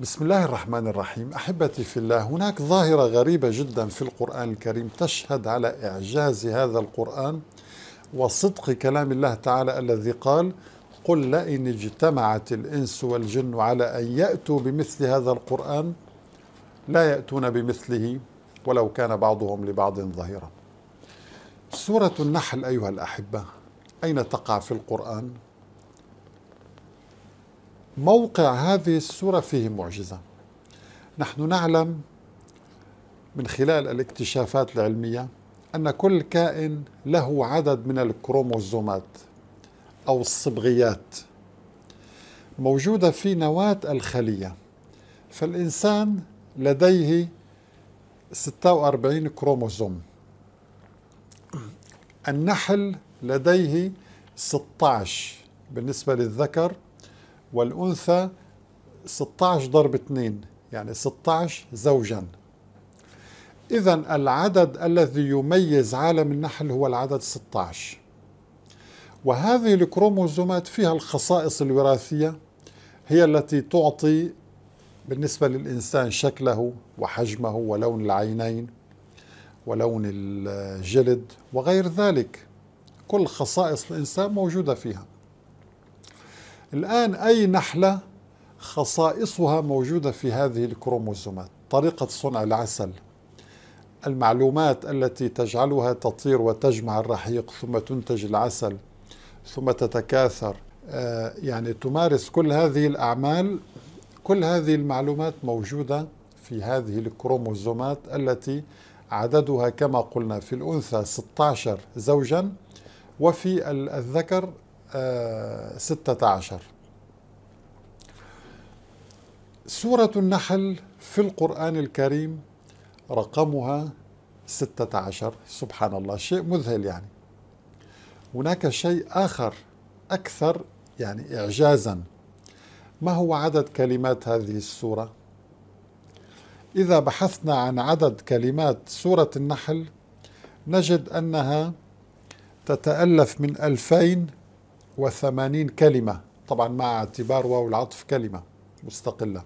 بسم الله الرحمن الرحيم احبتي في الله هناك ظاهره غريبه جدا في القران الكريم تشهد على اعجاز هذا القران وصدق كلام الله تعالى الذي قال قل لئن اجتمعت الانس والجن على ان ياتوا بمثل هذا القران لا ياتون بمثله ولو كان بعضهم لبعض ظهيرا سوره النحل ايها الاحبه اين تقع في القران موقع هذه السورة فيه معجزة نحن نعلم من خلال الاكتشافات العلمية أن كل كائن له عدد من الكروموزومات أو الصبغيات موجودة في نواة الخلية فالإنسان لديه 46 كروموزوم النحل لديه 16 بالنسبة للذكر والأنثى 16 ضرب 2 يعني 16 زوجا إذا العدد الذي يميز عالم النحل هو العدد 16 وهذه الكروموزومات فيها الخصائص الوراثية هي التي تعطي بالنسبة للإنسان شكله وحجمه ولون العينين ولون الجلد وغير ذلك كل خصائص الإنسان موجودة فيها الآن أي نحلة خصائصها موجودة في هذه الكروموسومات طريقة صنع العسل المعلومات التي تجعلها تطير وتجمع الرحيق ثم تنتج العسل ثم تتكاثر آه، يعني تمارس كل هذه الأعمال كل هذه المعلومات موجودة في هذه الكروموزومات التي عددها كما قلنا في الأنثى 16 زوجا وفي الذكر 16 سورة النحل في القرآن الكريم رقمها 16 سبحان الله شيء مذهل يعني هناك شيء آخر أكثر يعني إعجازا ما هو عدد كلمات هذه السورة؟ إذا بحثنا عن عدد كلمات سورة النحل نجد أنها تتألف من 2000 وثمانين كلمة طبعا مع اعتبار واو العطف كلمة مستقلة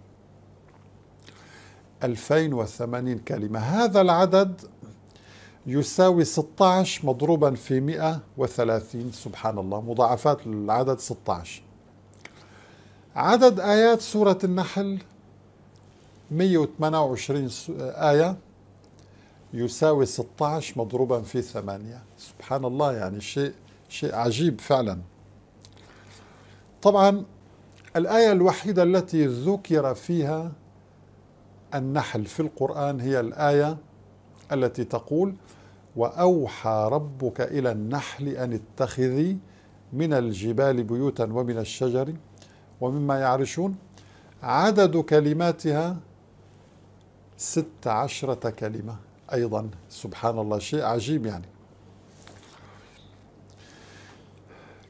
2080 كلمة هذا العدد يساوي 16 مضروبا في 130 سبحان الله مضاعفات العدد 16 عدد آيات سورة النحل 128 آية يساوي 16 مضروبا في 8 سبحان الله يعني شيء شيء عجيب فعلا طبعا الآية الوحيدة التي ذكر فيها النحل في القرآن هي الآية التي تقول وأوحى ربك إلى النحل أن اتخذي من الجبال بيوتا ومن الشجر ومما يعرشون عدد كلماتها ست عشرة كلمة أيضا سبحان الله شيء عجيب يعني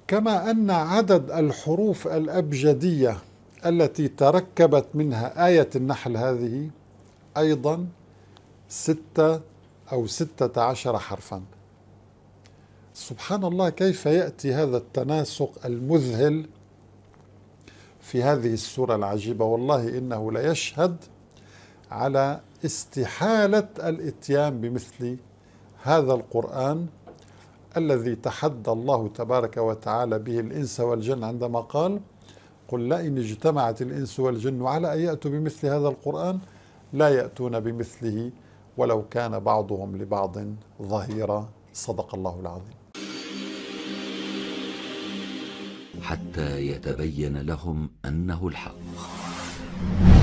كما أن عدد الحروف الأبجدية التي تركبت منها آية النحل هذه أيضا ستة أو ستة عشر حرفا سبحان الله كيف يأتي هذا التناسق المذهل في هذه السورة العجيبة والله إنه ليشهد على استحالة الإتيان بمثل هذا القرآن الذي تحدى الله تبارك وتعالى به الإنس والجن عندما قال قل لئن اجتمعت الإنس والجن على أن يأتوا بمثل هذا القرآن لا يأتون بمثله ولو كان بعضهم لبعض ظهيرا صدق الله العظيم حتى يتبين لهم أنه الحق